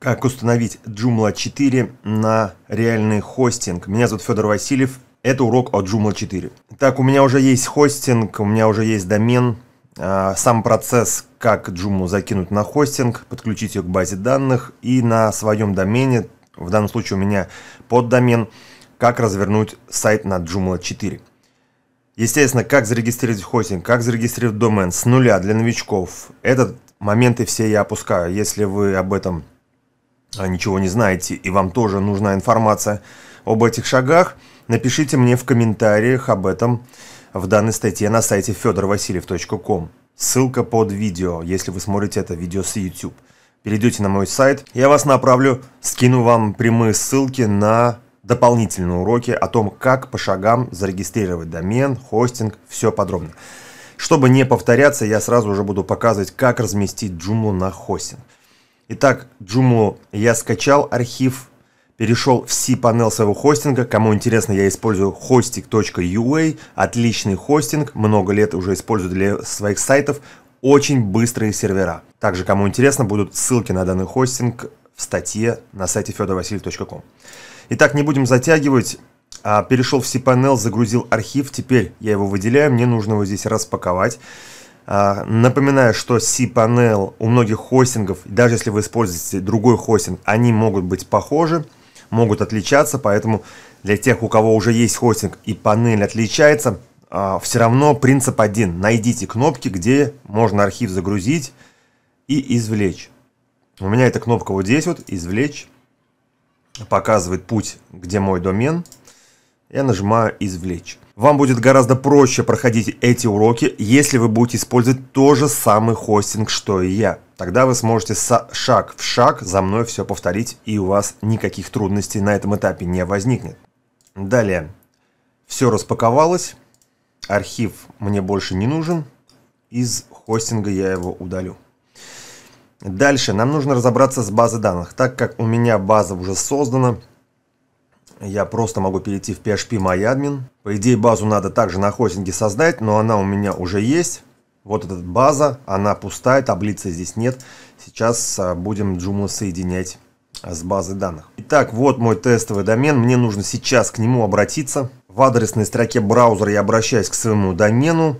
Как установить Joomla 4 на реальный хостинг? Меня зовут Федор Васильев. Это урок от Joomla 4. Так, у меня уже есть хостинг, у меня уже есть домен. А, сам процесс, как Joomla закинуть на хостинг, подключить ее к базе данных и на своем домене, в данном случае у меня под домен, как развернуть сайт на Joomla 4. Естественно, как зарегистрировать хостинг, как зарегистрировать домен с нуля для новичков. Этот моменты все я опускаю. Если вы об этом а ничего не знаете и вам тоже нужна информация об этих шагах, напишите мне в комментариях об этом в данной статье на сайте fedorvasiliev.com. Ссылка под видео, если вы смотрите это видео с YouTube. Перейдете на мой сайт, я вас направлю, скину вам прямые ссылки на дополнительные уроки о том, как по шагам зарегистрировать домен, хостинг, все подробно. Чтобы не повторяться, я сразу же буду показывать, как разместить Joomla на хостинг. Итак, Joomla я скачал архив, перешел в C-панел своего хостинга. Кому интересно, я использую hosting.ua, отличный хостинг, много лет уже использую для своих сайтов, очень быстрые сервера. Также, кому интересно, будут ссылки на данный хостинг в статье на сайте fedorvasilь.com. Итак, не будем затягивать. А, перешел в cPanel, загрузил архив, теперь я его выделяю, мне нужно его здесь распаковать. А, напоминаю, что cPanel у многих хостингов, даже если вы используете другой хостинг, они могут быть похожи, могут отличаться, поэтому для тех, у кого уже есть хостинг и панель отличается, а, все равно принцип один. Найдите кнопки, где можно архив загрузить и извлечь. У меня эта кнопка вот здесь вот, извлечь, показывает путь, где мой домен. Я нажимаю извлечь. Вам будет гораздо проще проходить эти уроки, если вы будете использовать тот же самый хостинг, что и я. Тогда вы сможете шаг в шаг за мной все повторить, и у вас никаких трудностей на этом этапе не возникнет. Далее. Все распаковалось. Архив мне больше не нужен. Из хостинга я его удалю. Дальше нам нужно разобраться с базой данных. Так как у меня база уже создана, я просто могу перейти в PHP MyAdmin. По идее, базу надо также на хостинге создать, но она у меня уже есть. Вот эта база, она пустая, таблицы здесь нет. Сейчас а, будем Joomla соединять а, с базой данных. Итак, вот мой тестовый домен. Мне нужно сейчас к нему обратиться. В адресной строке браузера я обращаюсь к своему домену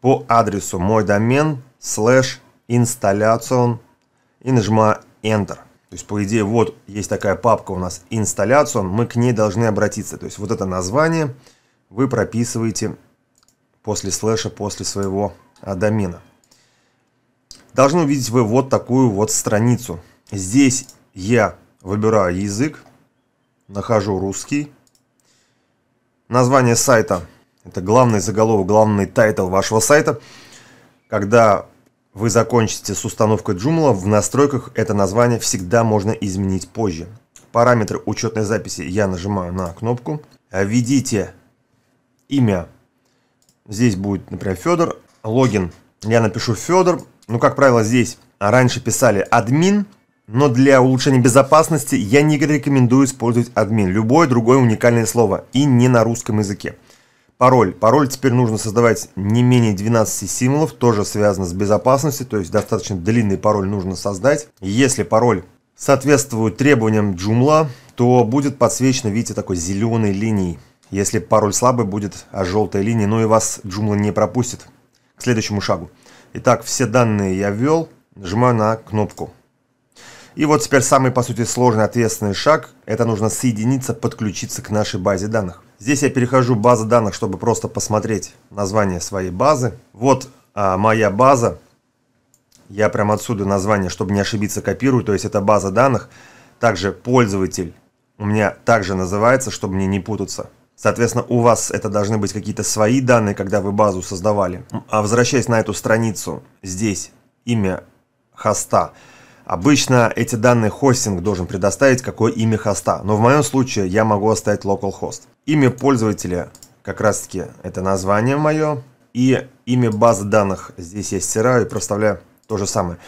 по адресу мой домен слэш инсталляцион и нажимаю Enter. То есть, по идее, вот есть такая папка у нас «Инсталляцион», мы к ней должны обратиться. То есть, вот это название вы прописываете после слэша, после своего а, домена. Должны увидеть вы вот такую вот страницу. Здесь я выбираю язык, нахожу русский. Название сайта – это главный заголовок, главный тайтл вашего сайта. Когда вы закончите с установкой Joomla, в настройках это название всегда можно изменить позже. Параметры учетной записи я нажимаю на кнопку. Введите имя. Здесь будет, например, Федор. Логин. Я напишу Федор. Ну, как правило, здесь раньше писали админ, но для улучшения безопасности я не рекомендую использовать админ. Любое другое уникальное слово и не на русском языке. Пароль. Пароль теперь нужно создавать не менее 12 символов, тоже связано с безопасностью, то есть достаточно длинный пароль нужно создать. Если пароль соответствует требованиям Joomla, то будет подсвечено, видите, такой зеленой линией. Если пароль слабый, будет а желтая линия, но и вас Joomla не пропустит к следующему шагу. Итак, все данные я ввел, нажимаю на кнопку. И вот теперь самый, по сути, сложный ответственный шаг – это нужно соединиться, подключиться к нашей базе данных. Здесь я перехожу база данных, чтобы просто посмотреть название своей базы. Вот а, моя база. Я прям отсюда название, чтобы не ошибиться, копирую. То есть это база данных. Также пользователь у меня также называется, чтобы мне не путаться. Соответственно, у вас это должны быть какие-то свои данные, когда вы базу создавали. А возвращаясь на эту страницу, здесь имя хоста. Обычно эти данные хостинг должен предоставить, какое имя хоста. Но в моем случае я могу оставить localhost. Имя пользователя как раз таки это название мое. И имя базы данных здесь я стираю и проставляю то же самое.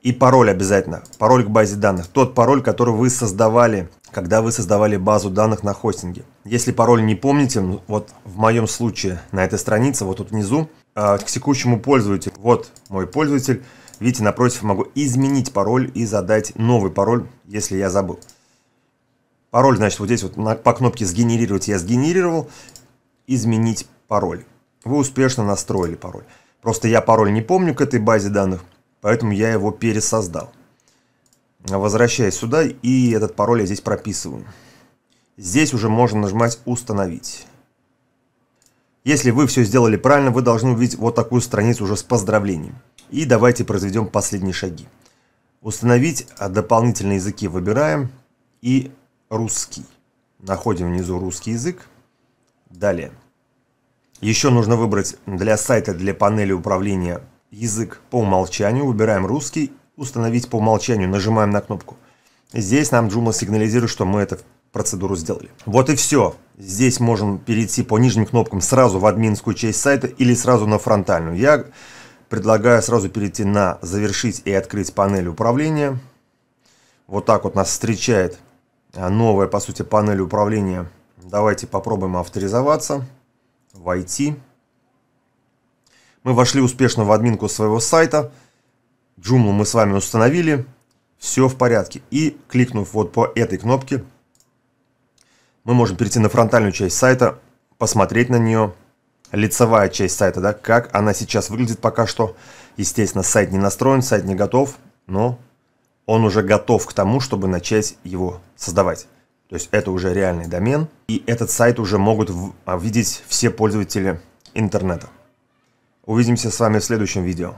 И пароль обязательно. Пароль к базе данных. Тот пароль, который вы создавали, когда вы создавали базу данных на хостинге. Если пароль не помните, ну, вот в моем случае на этой странице, вот тут внизу, э, к текущему пользователю. Вот мой пользователь. Видите, напротив могу изменить пароль и задать новый пароль, если я забыл. Пароль, значит, вот здесь вот на, по кнопке «Сгенерировать» я сгенерировал. Изменить пароль. Вы успешно настроили пароль. Просто я пароль не помню к этой базе данных, поэтому я его пересоздал. Возвращаюсь сюда и этот пароль я здесь прописываю. Здесь уже можно нажимать «Установить». Если вы все сделали правильно, вы должны увидеть вот такую страницу уже с поздравлением. И давайте произведем последние шаги. Установить а дополнительные языки выбираем и русский. Находим внизу русский язык. Далее. Еще нужно выбрать для сайта, для панели управления язык по умолчанию. Выбираем русский, установить по умолчанию, нажимаем на кнопку. Здесь нам Joomla сигнализирует, что мы эту процедуру сделали. Вот и все. Здесь можем перейти по нижним кнопкам сразу в админскую часть сайта или сразу на фронтальную. Я предлагаю сразу перейти на «Завершить» и «Открыть панель управления». Вот так вот нас встречает а, новая, по сути, панель управления. Давайте попробуем авторизоваться, войти. Мы вошли успешно в админку своего сайта. Joomla мы с вами установили. Все в порядке. И кликнув вот по этой кнопке, мы можем перейти на фронтальную часть сайта, посмотреть на нее, лицевая часть сайта, да, как она сейчас выглядит пока что. Естественно, сайт не настроен, сайт не готов, но он уже готов к тому, чтобы начать его создавать. То есть это уже реальный домен, и этот сайт уже могут а, видеть все пользователи интернета. Увидимся с вами в следующем видео.